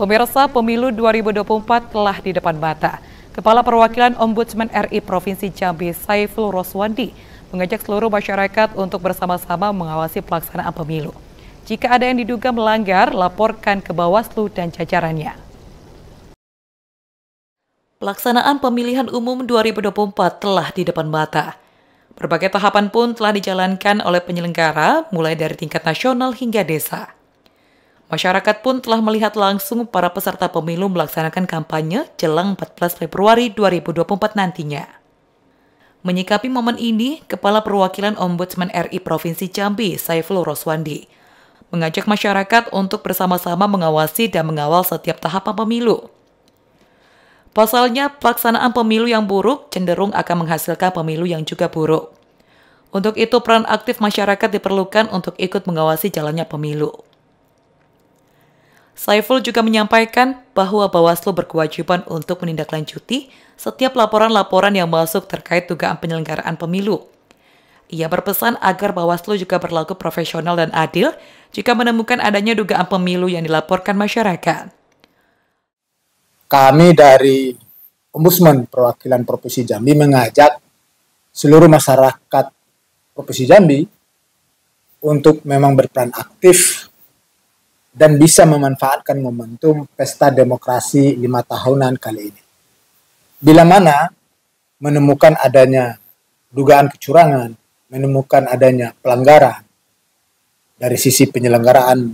Pemirsa pemilu 2024 telah di depan mata. Kepala Perwakilan Ombudsman RI Provinsi Jambi Saiful Roswandi mengajak seluruh masyarakat untuk bersama-sama mengawasi pelaksanaan pemilu. Jika ada yang diduga melanggar, laporkan ke Bawaslu dan jajarannya. Pelaksanaan pemilihan umum 2024 telah di depan mata. Berbagai tahapan pun telah dijalankan oleh penyelenggara, mulai dari tingkat nasional hingga desa. Masyarakat pun telah melihat langsung para peserta pemilu melaksanakan kampanye jelang 14 Februari 2024 nantinya. Menyikapi momen ini, Kepala Perwakilan Ombudsman RI Provinsi Jambi, Saiful Roswandi, mengajak masyarakat untuk bersama-sama mengawasi dan mengawal setiap tahapan pemilu. Pasalnya, pelaksanaan pemilu yang buruk cenderung akan menghasilkan pemilu yang juga buruk. Untuk itu, peran aktif masyarakat diperlukan untuk ikut mengawasi jalannya pemilu. Saiful juga menyampaikan bahwa Bawaslu berkewajiban untuk menindaklanjuti setiap laporan-laporan yang masuk terkait dugaan penyelenggaraan pemilu. Ia berpesan agar Bawaslu juga berlaku profesional dan adil jika menemukan adanya dugaan pemilu yang dilaporkan masyarakat. Kami dari Ombudsman Perwakilan Provinsi Jambi mengajak seluruh masyarakat Provinsi Jambi untuk memang berperan aktif dan bisa memanfaatkan momentum pesta demokrasi lima tahunan kali ini. Bila mana menemukan adanya dugaan kecurangan, menemukan adanya pelanggaran dari sisi penyelenggaraan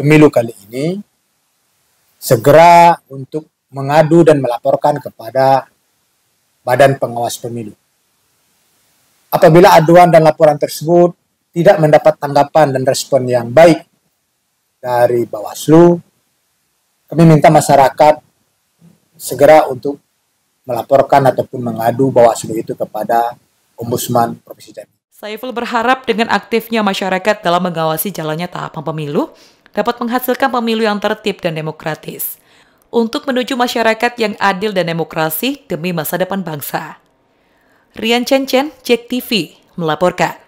pemilu kali ini, segera untuk mengadu dan melaporkan kepada Badan Pengawas Pemilu. Apabila aduan dan laporan tersebut tidak mendapat tanggapan dan respon yang baik dari Bawaslu, kami minta masyarakat segera untuk melaporkan ataupun mengadu Bawaslu itu kepada Ombudsman Provinsi Jambi. Saiful berharap dengan aktifnya masyarakat dalam mengawasi jalannya tahapan pemilu dapat menghasilkan pemilu yang tertib dan demokratis untuk menuju masyarakat yang adil dan demokrasi demi masa depan bangsa. Rian Chen Chen, Cek TV, melaporkan.